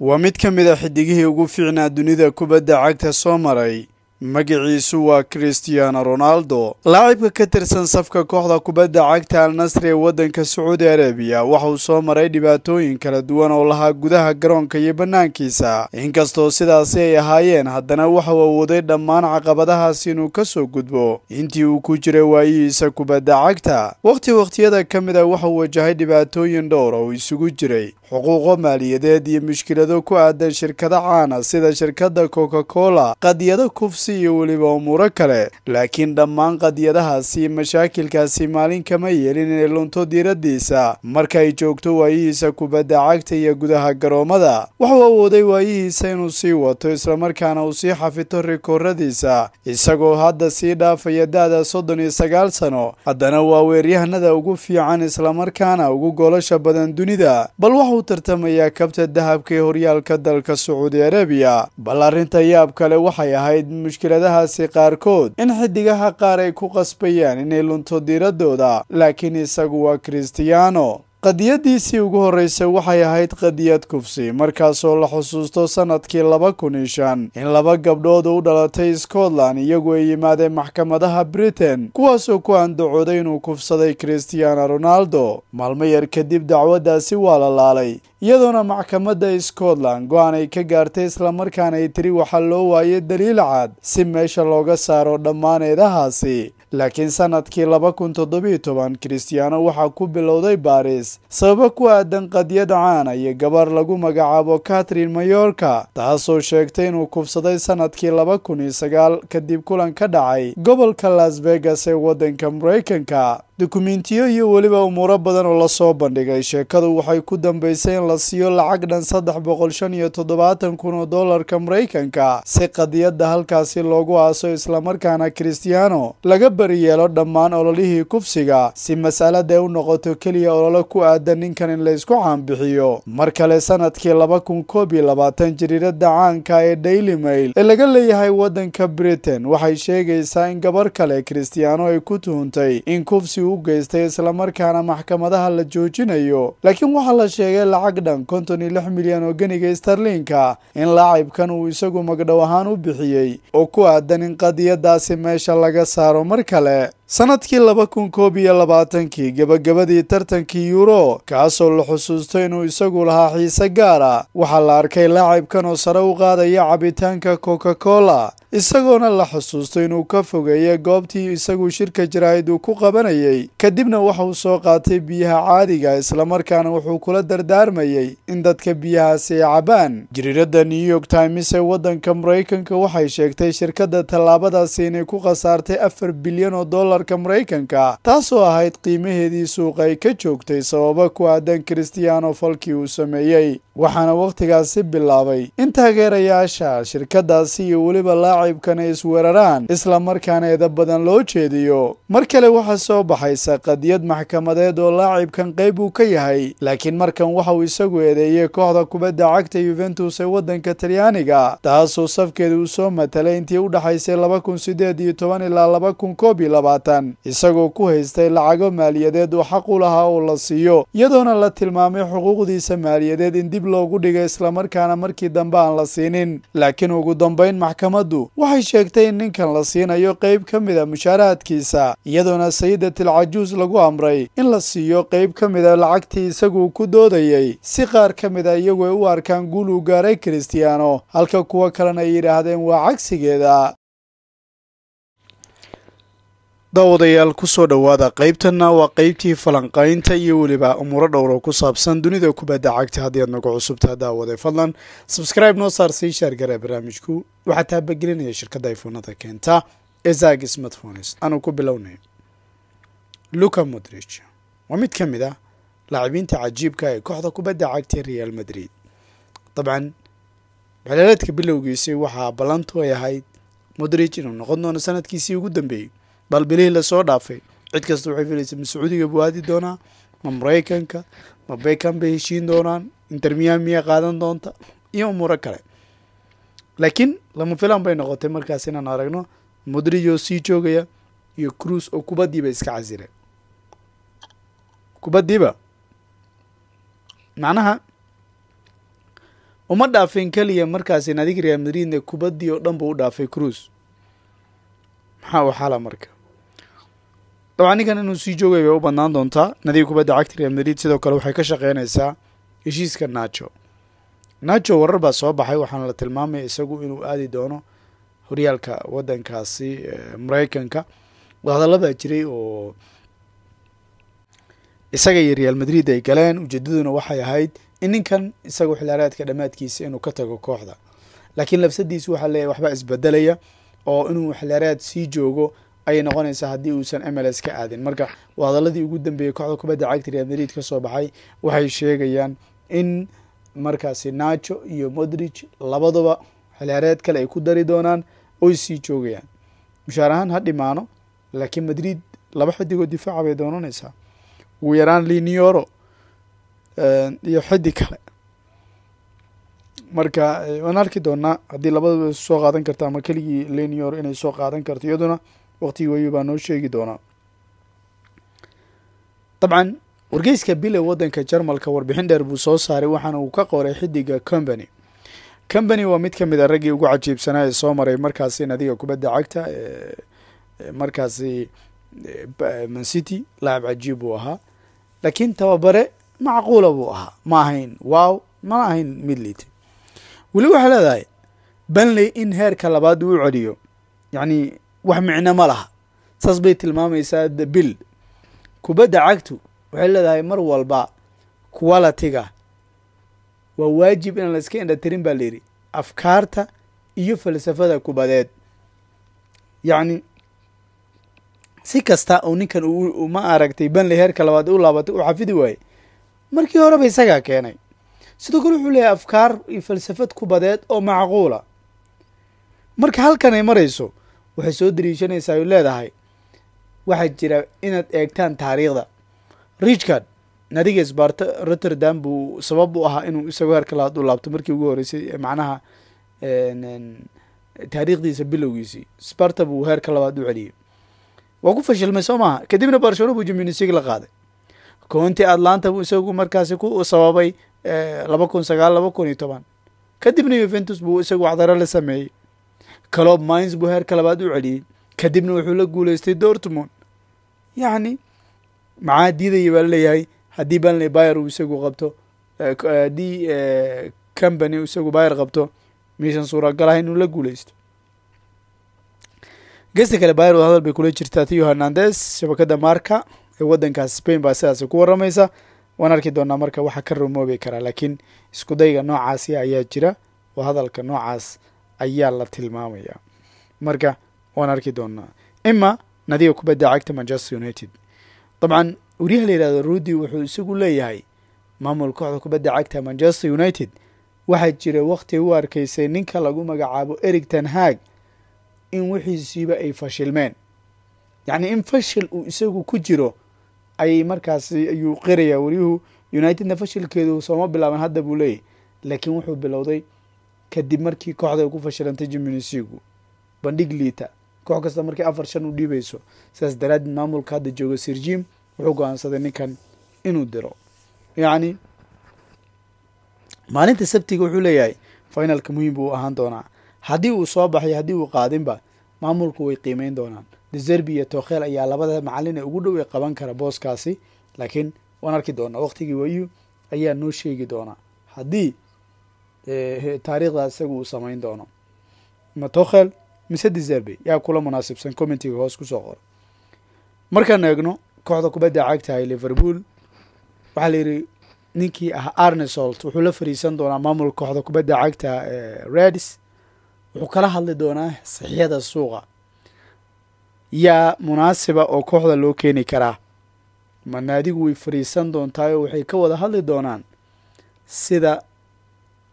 waa mid ka mid a ah xidigihii ugu fiicnaa dunida kubadda cagta soo maray magiciisu waa christiano ronaldo laacibka ka tirsan safka kooxda kubadda cagta al nasri ee waddanka sacuudi arabiya waxauu soo maray dhibaatooyin kala duwan oo lahaa gudaha garoonka iyo bannaankiisa inkastoo sidaasi ay ahaayeen haddana waxauu awooday dhammaan caqabadahaas inuu ka soo gudbo intii uu ku jiray waayihiisa kubadda cagta wakhti wakhtiyada ka mid a ah waxauu wajahay dhibaatooyin dhowr ah oo isugu jiray xuquuqo maaliyadeed iyo mushkilado ku aadan shirkada caana ah sida shirkadda coca cola qadyado kufsi iyo weliba umuuro kale laakiin dhammaan qadyadahaasi mashaakilkaasi maalin kama yeelin inay lunto diiradiisa markaay joogto waayihiisa kubadda cagta iyo gudaha garoommada wuxuu awooday waayihiisa inuu sii wato islamarkaana uu sii xafito rikooradiisa isagoo hadda sii dhaafaya da'da soddon iyo sagaal sano haddana waa weeryahanada ugu fiican islamarkaana ugu goolasha badan dunida bal u tartamaya kabta dahabka ee horyaalka dalka sacuudi arabiya bal arrinta yaab kale waxay ahayd mushkiladahaasi qaarkood in xidigaha qaar ay ku qasbayaan inay lunto diiraddooda laakiin isagu waa kristiyaano qadiyadiisii ugu horreysay waxay ahayd qadiyad kufsi markaasoo la xusuusto sannadkii laba kun iyo shan in laba gabdhood u dhalatay scotland iyagu ay yimaadeen maxkamadaha britain kuwaasoo ku andacooday inuu kufsaday christiano ronaldo maalmo yar kadib dacwaddaasi waa la laalay iyadoona maxkamadda scotland go-aan ay ka gaartay islamarkaana ay tiri waxaa loo waayay daliil cad si meesha looga saaro dhammaan eedahaasi laakiin sannadkii laba kun toddobiyo toban christiano waxaa ku bilowday baris Paris sababo ku aadan qadiyad caana ah iyo gabar lagu magacaabo Catherine Mayorka taasoo sheegtay inuu kufsaday sanadkii laba kun iyo sagaal kadib kulan ka dhacay gobolka Las Vegas ee waddanka Mareykanka dukumentiyo iyo weliba umuuro badan oo lasoo bandhigay sheekadu waxay ku dambaysay in la siiyo lacag dhan saddex boqol shan iyo toddobaatan kun oo doolarka maraykanka si qadiyadda halkaasi loogu aaso islamarkaana kristiano laga beriyeelo dhammaan ololihii kufsiga si mas'alada ay u noqoto keliya ololo ku aadan ninkan in laysku caanbixiyo mar kale sanadkii laba kun koob iyo labaatan jariiradda caanka ee daily mail ee laga leeyahay waddanka britain waxay sheegaysaa in gabar kale kristiyaano ay ku tuhuntay in kufsi u geystay islamarkaana maxkamadaha la joojinayo laakiin waxaa la sheegay lacag dhan konton iyo lix milyan oo geniga starliinka in laacibkan uu isagu magdhow ahaan u bixiyey oo ku aadan in qadiyadaasi meesha laga saaro mar kale sanadkii laba kun koob iyo labaatankii gebagabadii tartankii yuuro kaasoo la xusuusto inuu isagu lahaa xiise gaara waxaa la arkay laacibkan oo sare u qaadaya cabitaanka coca cola isagoona la xusuusto inuu ka fogeeya goobtii isagu shirka jaraahid uu ku qabanayey kadibna waxa uu soo qaatay biyaha caadiga islamarkaana wuxuu kula dardaarmayey in dadka biyahaasi ay cabbaan jariiradda new york times ee waddanka maraykanka waxay sheegtay shirkadda tallaabadaasi inay ku khasaartay afar bilyan oo dollar doolarka maraykanka taasoo ahayd qiimaheedii suuq ay ka joogtay sababo ku aadan kristiano falkii uu sameeyey waxaana wakhtigaasi bilaabay in taageerayaasha shirkaddaasi iyo weliba laacibkan ay isweeraraan isla markaana eeda badan loo jeediyo mar kale waxaa soo baxaysa qadiyad maxkamadeed oo laacibkan qayb uu ka yahay laakiin markan waxa uu isagu eedeeyey kooxda kubadda cagta yuventus ee waddanka talyaaniga taasoo safkeeda uu soo matalay intii u dhexaysay laba kun siddeed iyo toban ilaa laba kun koob iyo labaatan isagoo ku haystay lacago maaliyadeed oo xaq u lahaa oo la siiyo iyadoona la tilmaamay xuquuqdiisa maaliyadeed in dib loogu dhigay islamarkaana markii dambe aan la siinin laakiin ugu dambayn maxkamaddu waxay sheegtay in ninkan la siinayo qayb ka mid a ah mushaaraadkiisa iyadoona sayidatilcajuus lagu amray in la siiyo qayb ka mid a ah lacagtii isagu ku doodayey si qaar ka mid a ah iyagu ay u arkaan guul uu gaaray kristiyaano halka kuwo kalena ay yidhaahdeen waa cagsigeeda daawadayaal kusoo dhawaada qaybtanna waa qeybtii falanqaynta iyo weliba umuuro dhowro ku saabsan dunida kubadda cagta haddii aad nagu cusubtaa daawaday fadlan sabskribe noo saar sii shaargara barnaamijku waxaa taabagelinaya shirkadda ifoonada keenta ee zag smartphones aanu ku bilownay luka modrij waa mid ka mid ah laacibiinta cajiibka ee kooxda kubadda cagtae real madrid dabcan baxleeleedka bilowgiisii waxaa ballantu ay ahayd modrij inuu noqon doono sanadkiisii ugu dambeeyey bal bilihii lasoo dhaafay cid kasta waxay filaysa ma sacuudiga buu aadi doonaa ma maraykanka ma bekan bay heshiin doonaan intermiyam qaadan doonta iyo umuuro kale laakiin lama filan bay noqotay markaas inaan aragno modrij sii joogaya iyo cruise oo kubadiiba iska casilay kubaddiiba macnaha uma dhaafin keliya markaasi nadig real madridna kubadii oo dhan ba u dhaafay cruise maxaa u xala marka dabcan ninkan inuu sii joogay bay u bannaan doontaa nadiib kubadda cagta real madrid sidoo kale waxay ka shaqeynaysaa heshiiska najo najo warar baa soo baxay waxaana la tilmaamay isagu inuu aadi doono horyaalka waddankaasi eh, mareykanka hadaladaa jiray oo isaga iyo real madrid ay galeen ujeedaduna waxay ahayd in ninkan isaga xilaaraadka dhammaadkiisa inuu ka tago kooxda laakiin labsadiisu waxaa leeyahy waxba isbedelaya oo inuu xilaaraad sii joogo ayay noqonaysaa haddii uusan m l s ka aadin marka hadaladii ugu dambeeyey kooxda kubadda cagta real madrid kasoo baxay waxay sheegayaan in markaasi naco iyo modrich labadaba xilheereed kale ay ku dari doonaan oy sii joogayaan mushaar ahaan ha dhimaano laakiin madrid laba xidigoo difaaca bay doonanaysaa ugu yaraan linioro eh, iyo xidig kale marka eh, waan arki doonaa haddii labaduba soo qaadan karta ama keligii linioro inay soo qaadan karto iyaduna waqtigii weeyu baa noo sheegi doonaa dabcan wargeyska bile waddanka jarmalka warbixin dheer buu soo saaray waxaana uu ka qoray xidiga combany combany waa mid ka mid a raggii ugu cajiibsanaa ee soo maray markaasi nadiga kubadda cagta markaasi mancity laab cajiib buu ahaa laakiin tababare macquula buu ahaa ma ahayn wow ma ahayn mid liita weli waxay leedahay banley in heerka labaad uu celiyo yacni wax micno ma laha saas bay tilmaamaysaa the bill kubadda cagtu waxay leedahay mar walba qualitiga waa waajib inaan la iska indhatirin baa layidhi afkaarta iyo falsafada kubadeed yacni si kasta oo ninkan ma aragtay banley heerka labaad u laabatay uu xafidi waayey markii horeba isagaa keenay sidoo kale wuxuu leeyahay afkaar iyo falsafad kubadeed oo macquula marka halkan ay marayso waxay soo dariishanaysaa u leedahay waxaa jira inaad eegtaan taariikhda richard nadiga sbarta rotterdam buu sabab u ahaa inuu isagu heerka laad u laabto markii ugu horreysay macnaha taariikhdiisa bilowgiisii sbarta buu heerka labaad u celiyey waa ku fashilmay soo maaha kadibna barcelona buu jaminisig la qaaday koonti atlanta buu isagu markaasi ku sababay laba kun sagaal laba kun iyo toban kadibna yuventus buu isagu waxdaro la sameeyey kaloo mines buu heerka labaad u celiyey kadibna wuxuu la guuleystay dortmond yacni maxaa diidaya baa laleeyahay haddii benley bayer uu isagu qabto eh, eh, haddii eh, company uu isagu bayer qabto miisan suuragalaha inuu la guulaysto gesta kale bayer wada hadal bay kula jirtaa tio hernandes shabakada marka ee waddanka spain baa sidaasi ku warramaysa waan arki doonaa marka waxa ka rumoobi karaa laakiin iskudayga noocaasi ayaa jira oo hadalka noocaas ayaa la tilmaamaya marka waan arki doonaa ima nadiga kubadda cagta manchester united dabcan wariyaha la yihahdo rudi wuxuu isagu leeyahay maamul kooxda kubadda cagta manchester united waxaa jira wakhti u arkaysay ninka lagu magacaabo ericton haag in wixiisiiba ay fashilmeen yacni in fashil uu isagu ku jiro ayay markaasi ayuu qirayaa weriyuhu unitedna fashilkeedu sooma bilaaban hadda buu leeyahy laakiin wuxuu bilowday kadib markii kooxda ay ku fashilantay jiminisigu bandhig liita koox kasta markay afar shan u dhiibayso sidaas daraaddeed maamulka hadda jooga sirjim wuxuu go-aansaday ninkan inuu diro yacni maalinta sabtiga wuxuu leeyahay finalka muhiim buu ahaan doonaa haddii uu soo baxay haddii uu qaadinba maamulku way qiimeyn doonaan deserbi iyo tookheel ayaa labada macalin ee ugu dhow ee qaban kara booskaasi laakiin waan arki doonaa waqtigii wayu ayaa noo sheegi doonaa haddii taariikhda isagu uu samayn doono matokhel mise deserbe yaa kula munaasibsan commentiga hoos kusoo qora markaan eegno kooxda kubadda cagta ay liverpool waxaa layidhi ninkii ah arnesolt wuxuu la fariisan doonaa maamulka kooxda kubadda cagta reds wuxuu kala hadli doonaa saxiyada suuqa yaa munaasiba oo kooxda loo keeni karaa ma naadigu way fariisan doontaayo waxay ka wada hadli doonaan sida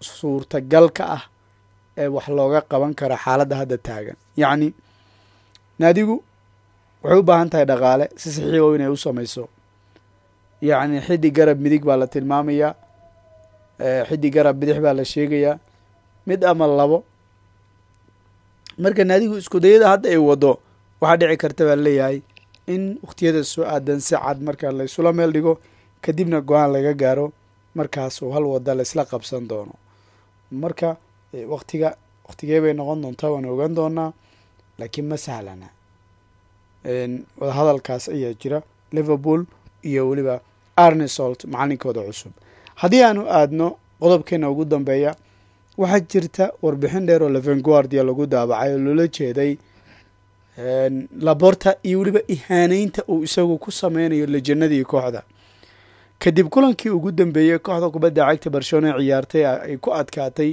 suurtagalka ah ee wax looga qaban karo xaaladda hadda taagan yacni naadigu waxay u baahan tahay dhaqaale si saxiixow inay u samayso yacni xidi garab midig baa la tilmaamayaa eh, xiddi garab bidix baa la sheegayaa mid ama labo marka naadigu iskudayada hadda ay waddo waxaa dhici karta baa leeyahay in wakhtiyada soo aadan si cad marka laysula meel dhigo kadibna go-aan laga gaaro markaasuu hal wadda laysla qabsan doono marka eh, waqtiga waqtigee bay noqon doontaa waana ogaan doonaa laakiin ma sahlana wadahadalkaas ayaa jira liverpool iyo weliba arnesolt macalinkooda cusub haddii aanu aadno qodobkeena ugu dambeeya waxaa jirta warbixin dheer oo levenguardia lagu daabacay oo loola jeeday laborta iyo weliba ihaaneynta uu isagu ku sameynayo lejanadii kooxda kadib kulankii ugu dambeeyey kooxda kubadda cagta barcelona ee ciyaartay ay ku adkaatay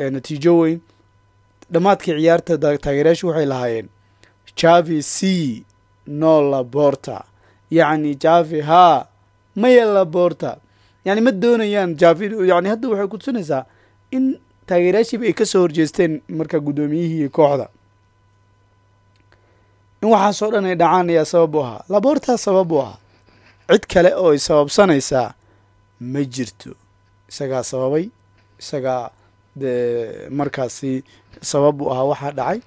eh, natiijo weyn dhammaadkii ciyaarta taageerayaashu waxay lahaayeen javi c no laborta yacni javi h maya laborta yani ma doonayaan javi yani hadda waxay ku kutusinaysaa in taageerayaashiiba ay kasoo horjeesteen marka guddoomiyihii kooxda in waxaasoo dhan ay dhacaanayaa sabab u ahaa laborta sabab u ahaa cid kale oo ay sababsanaysaa ma jirto isagaa sababay isagaa de markaasi sabab uu ahaa waxaa dhacay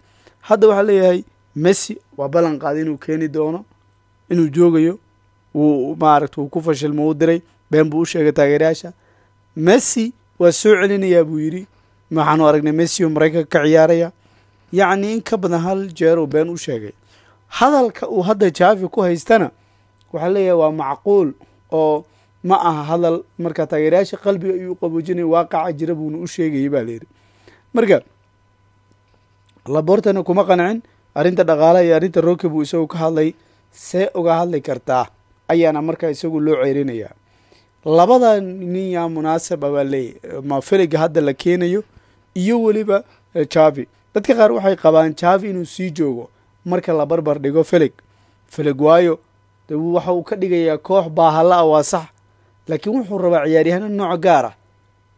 hadda waxaa leeyahay messi waa ballan qaaday inuu keeni doono inuu joogayo wuu maaragta wuu ku fashilmo u diray been buu u sheegay taageerayaasha messi waa soo celinayaa buu yidhi waxaanu aragnay messi oo maraykanka ka ciyaaraya yacnii in ka badan hal jeer uu been u sheegay hadalka uu hadda jaafi ku haystana waxaa leeyahay waa macquul oo ma aha hadal marka taageerayaasha qalbiga ayuu qaboojinaya waaqaca jira buuna u sheegayay baa layidhi marka laboortana kuma qancin arrinta dhaqaalaha iyo arrinta roke buu isagu ka hadlay see uga hadli kartaa ayaana markaa isagu loo ceerinayaa labada nin yaa munaasaba baa leeyahy ma feliga hadda la keenayo iyo weliba javi eh, dadka qaar waxay qabaan javi inuu sii joogo marka la barbar dhigo felig felig waayo waxa uu ka dhigayaa koox baahala ah waa sax laakiin wuxuu rabaa ciyaaryahana nooc gaar ah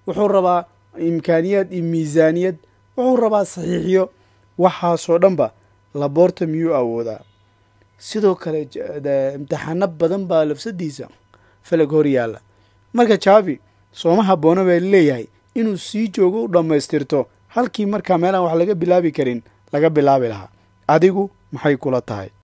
wuxuu rabaa imkaaniyaad iyo miisaaniyad wuxuu rabaa saxiixyo waxaasoo dhanba laboorta miyuu awoodaa sidoo kale imtixaano badan baa lafsadiisa falag hor yaalla marka jaabi sooma habboona baa leeyahay inuu sii joogo u dhammaystirto halkii markaa meelaan wax laga bilaabi karin laga bilaabi lahaa adigu maxay kula tahay